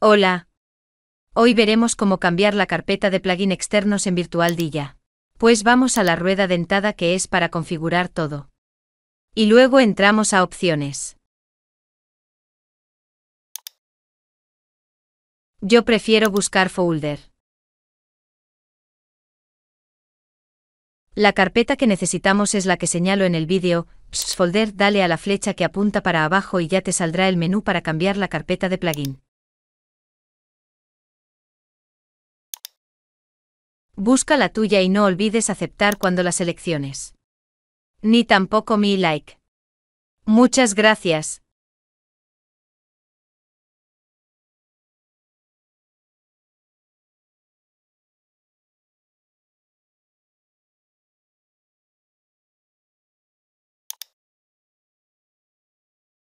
Hola. Hoy veremos cómo cambiar la carpeta de plugin externos en Virtual Pues vamos a la rueda dentada que es para configurar todo. Y luego entramos a opciones. Yo prefiero buscar folder. La carpeta que necesitamos es la que señalo en el vídeo, folder dale a la flecha que apunta para abajo y ya te saldrá el menú para cambiar la carpeta de plugin. Busca la tuya y no olvides aceptar cuando las elecciones. Ni tampoco mi like. Muchas gracias.